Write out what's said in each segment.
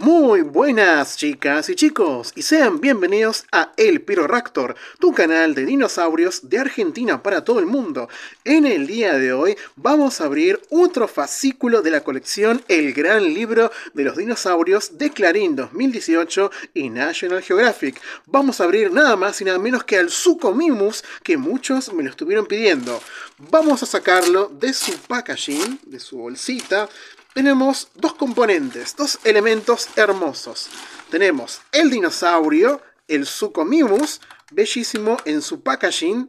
Muy buenas chicas y chicos y sean bienvenidos a El Piroractor, tu canal de dinosaurios de Argentina para todo el mundo. En el día de hoy vamos a abrir otro fascículo de la colección El Gran Libro de los Dinosaurios de Clarín 2018 y National Geographic. Vamos a abrir nada más y nada menos que al Sucomimus que muchos me lo estuvieron pidiendo. Vamos a sacarlo de su packaging, de su bolsita, tenemos dos componentes, dos elementos hermosos. Tenemos el dinosaurio, el Sucomimus, bellísimo en su packaging,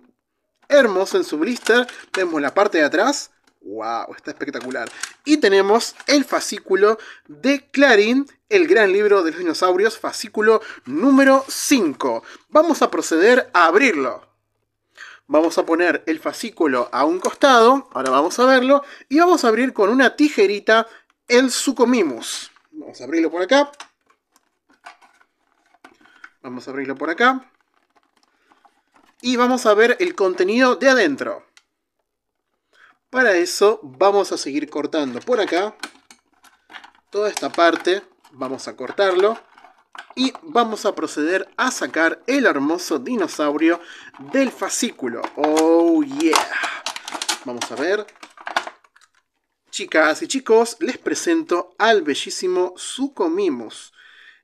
hermoso en su blister. Vemos la parte de atrás, wow, está espectacular. Y tenemos el fascículo de Clarín, el gran libro de los dinosaurios, fascículo número 5. Vamos a proceder a abrirlo. Vamos a poner el fascículo a un costado, ahora vamos a verlo, y vamos a abrir con una tijerita el sucomimus. Vamos a abrirlo por acá. Vamos a abrirlo por acá. Y vamos a ver el contenido de adentro. Para eso vamos a seguir cortando por acá. Toda esta parte vamos a cortarlo y vamos a proceder a sacar el hermoso dinosaurio del fascículo. ¡Oh, yeah! Vamos a ver. Chicas y chicos, les presento al bellísimo Sucomimus.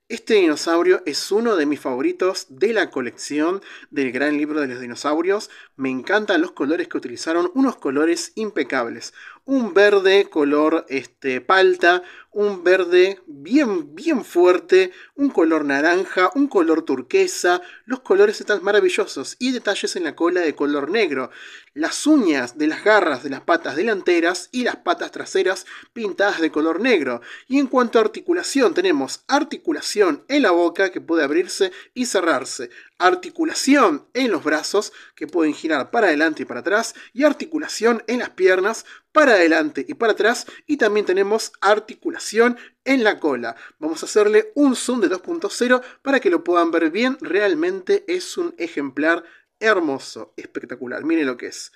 Este dinosaurio es uno de mis favoritos de la colección del Gran Libro de los Dinosaurios. Me encantan los colores que utilizaron, unos colores impecables. Un verde color este, palta, un verde bien, bien fuerte, un color naranja, un color turquesa, los colores están maravillosos y detalles en la cola de color negro, las uñas de las garras de las patas delanteras y las patas traseras pintadas de color negro. Y en cuanto a articulación, tenemos articulación en la boca que puede abrirse y cerrarse, articulación en los brazos que pueden girar para adelante y para atrás y articulación en las piernas para adelante y para atrás y también tenemos articulación en la cola. Vamos a hacerle un zoom de 2.0 para que lo puedan ver bien. Realmente es un ejemplar hermoso, espectacular. Miren lo que es.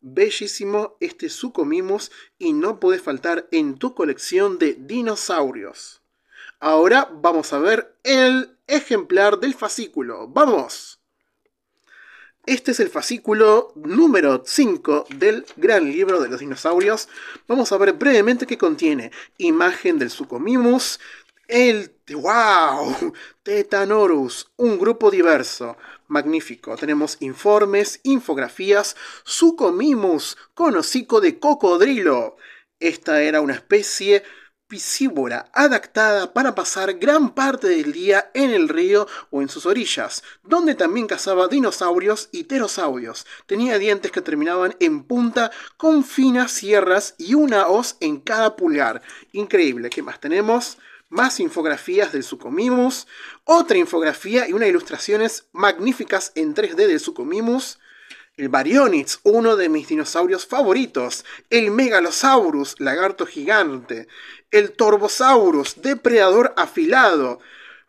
Bellísimo este Sucomimus y no puede faltar en tu colección de dinosaurios. Ahora vamos a ver el ejemplar del fascículo. ¡Vamos! Este es el fascículo número 5 del gran libro de los dinosaurios. Vamos a ver brevemente qué contiene. Imagen del Sucomimus, el... ¡Wow! Tetanorus, un grupo diverso. Magnífico. Tenemos informes, infografías, Sucomimus, con hocico de cocodrilo. Esta era una especie pisíbora, adaptada para pasar gran parte del día en el río o en sus orillas, donde también cazaba dinosaurios y pterosaurios. Tenía dientes que terminaban en punta con finas sierras y una hoz en cada pulgar. Increíble, ¿qué más tenemos? Más infografías del Sucomimus, otra infografía y unas ilustraciones magníficas en 3D del Sucomimus el Baryonyx, uno de mis dinosaurios favoritos. El Megalosaurus, lagarto gigante. El Torbosaurus, depredador afilado.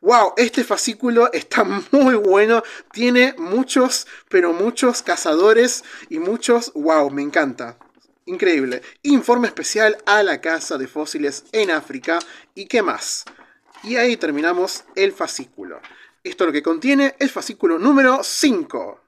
Wow, este fascículo está muy bueno. Tiene muchos, pero muchos cazadores y muchos. Wow, me encanta. Increíble. Informe especial a la caza de fósiles en África. ¿Y qué más? Y ahí terminamos el fascículo. Esto lo que contiene el fascículo número 5.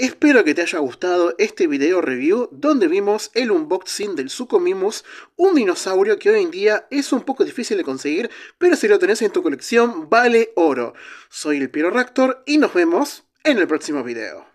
Espero que te haya gustado este video review donde vimos el unboxing del Sucomimus, un dinosaurio que hoy en día es un poco difícil de conseguir, pero si lo tenés en tu colección vale oro. Soy el Piro Raptor y nos vemos en el próximo video.